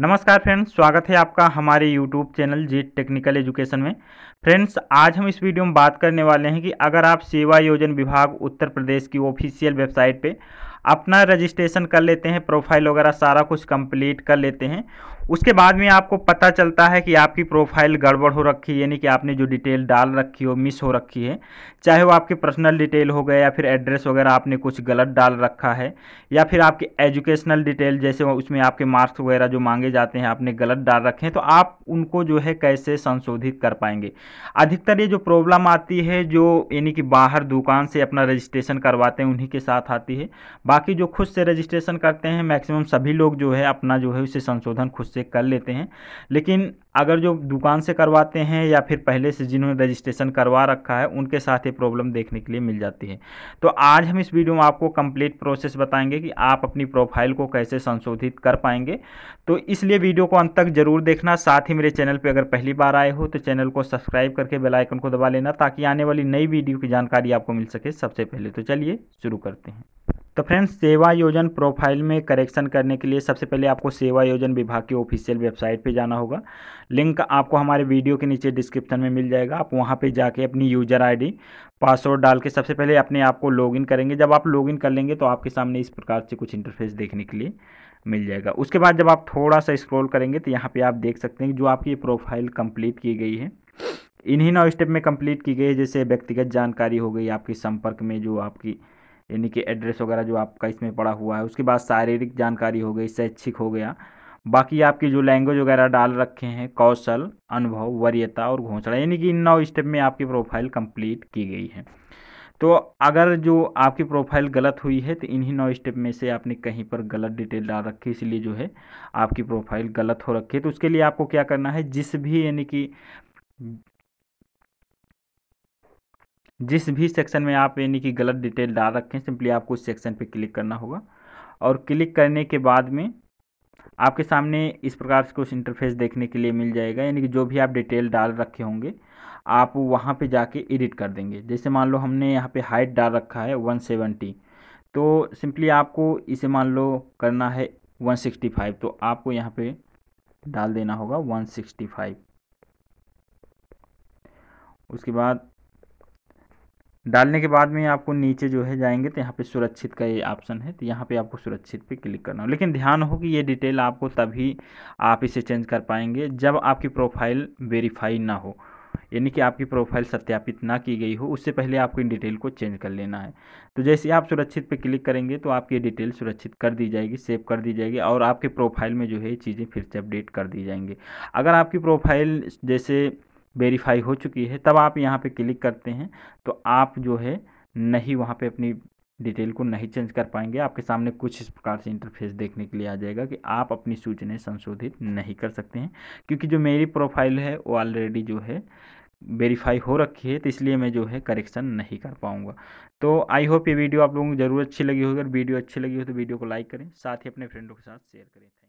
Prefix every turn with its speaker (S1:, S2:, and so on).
S1: नमस्कार फ्रेंड्स स्वागत है आपका हमारे YouTube channel G technical education में फ्रेंड्स आज हम इस वीडियो में बात करने वाले हैं कि अगर आप सेवा योजन विभाग उत्तर प्रदेश की ऑफिशियल वेबसाइट पे अपना रजिस्ट्रेशन कर लेते हैं प्रोफाइल वगैरह सारा कुछ कंप्लीट कर लेते हैं उसके बाद में आपको पता चलता है कि आपकी प्रोफाइल गड़बड़ हो रखी है यानी कि आपने जो डिटेल डाल रखी हो मिस हो रखी है चाहे वो आपकी पर्सनल डिटेल हो गए या फिर एड्रेस वगैरह आपने कुछ गलत डाल रखा है या फिर आपके एजुकेशनल डिटेल जैसे उसमें आपके मार्क्स वगैरह जो मांगे जाते हैं आपने गलत डाल रखे हैं तो आप उनको जो है कैसे संशोधित कर पाएंगे अधिकतर ये जो प्रॉब्लम आती है जो यानी कि बाहर दुकान से अपना रजिस्ट्रेशन करवाते हैं उन्हीं के साथ आती है बाकी जो खुद से रजिस्ट्रेशन करते हैं मैक्सिमम सभी लोग जो है अपना जो है उसे संशोधन खुद से कर लेते हैं लेकिन अगर जो दुकान से करवाते हैं या फिर पहले से जिन्होंने रजिस्ट्रेशन करवा रखा है उनके साथ ये प्रॉब्लम देखने के लिए मिल जाती है तो आज हम इस वीडियो में आपको कंप्लीट प्रोसेस बताएंगे कि आप अपनी प्रोफाइल को कैसे संशोधित कर पाएंगे तो इसलिए वीडियो को अंत तक जरूर देखना साथ ही मेरे चैनल पर अगर पहली बार आए हो तो चैनल को सब्सक्राइब करके बेलाइकन को दबा लेना ताकि आने वाली नई वीडियो की जानकारी आपको मिल सके सबसे पहले तो चलिए शुरू करते हैं तो फ्रेंड्स सेवा योजन प्रोफाइल में करेक्शन करने के लिए सबसे पहले आपको सेवा योजन विभाग की ऑफिशियल वेबसाइट पे जाना होगा लिंक आपको हमारे वीडियो के नीचे डिस्क्रिप्शन में मिल जाएगा आप वहाँ पे जाके अपनी यूज़र आईडी पासवर्ड डाल के सबसे पहले अपने आप को लॉगिन करेंगे जब आप लॉगिन कर लेंगे तो आपके सामने इस प्रकार से कुछ इंटरफेस देखने के लिए मिल जाएगा उसके बाद जब आप थोड़ा सा स्क्रोल करेंगे तो यहाँ पर आप देख सकते हैं जो आपकी प्रोफाइल कम्प्लीट की गई है इन्हीं नौ स्टेप में कम्प्लीट की गई है जैसे व्यक्तिगत जानकारी हो गई आपके संपर्क में जो आपकी यानी कि एड्रेस वगैरह जो आपका इसमें पड़ा हुआ है उसके बाद शारीरिक जानकारी हो गई शैक्षिक हो गया बाकी आपकी जो लैंग्वेज वगैरह डाल रखे हैं कौशल अनुभव वरीयता और घोषणा यानी कि इन नौ स्टेप में आपकी प्रोफाइल कंप्लीट की गई है तो अगर जो आपकी प्रोफाइल गलत हुई है तो इन्हीं नौ स्टेप में से आपने कहीं पर गलत डिटेल डाल रखी इसलिए जो है आपकी प्रोफाइल गलत हो रखी है तो उसके लिए आपको क्या करना है जिस भी यानी कि जिस भी सेक्शन में आप यानी कि गलत डिटेल डाल रखें सिंपली आपको उस सेक्शन पर क्लिक करना होगा और क्लिक करने के बाद में आपके सामने इस प्रकार से कुछ इंटरफेस देखने के लिए मिल जाएगा यानी कि जो भी आप डिटेल डाल रखे होंगे आप वहाँ पे जाके एडिट कर देंगे जैसे मान लो हमने यहाँ पे हाइट डाल रखा है 170 तो सिंपली आपको इसे मान लो करना है 165 तो आपको यहाँ पे डाल देना होगा 165 उसके बाद डालने के बाद में आपको नीचे जो है जाएंगे तो यहाँ पे सुरक्षित का ये ऑप्शन है तो यहाँ पे आपको सुरक्षित पे क्लिक करना हो लेकिन ध्यान हो कि ये डिटेल आपको तभी आप इसे चेंज कर पाएंगे जब आपकी प्रोफाइल वेरीफाई ना हो यानी कि आपकी प्रोफाइल सत्यापित ना की गई हो उससे पहले आपको इन डिटेल को चेंज कर लेना है तो जैसे आप सुरक्षित पर क्लिक करेंगे तो आपकी डिटेल सुरक्षित कर दी जाएगी सेव कर दी जाएगी और आपके प्रोफाइल में जो है चीज़ें फिर से अपडेट कर दी जाएंगी अगर आपकी प्रोफाइल जैसे वेरीफाई हो चुकी है तब आप यहाँ पे क्लिक करते हैं तो आप जो है नहीं वहाँ पे अपनी डिटेल को नहीं चेंज कर पाएंगे आपके सामने कुछ इस प्रकार से इंटरफेस देखने के लिए आ जाएगा कि आप अपनी सूचनाएँ संशोधित नहीं कर सकते हैं क्योंकि जो मेरी प्रोफाइल है वो ऑलरेडी जो है वेरीफाई हो रखी है तो इसलिए मैं जो है करेक्शन नहीं कर पाऊँगा तो आई होप ये वीडियो आप लोगों को जरूर अच्छी लगी होगी अगर वीडियो अच्छी लगी हो तो वीडियो को लाइक करें साथ ही अपने फ्रेंडों के साथ शेयर करें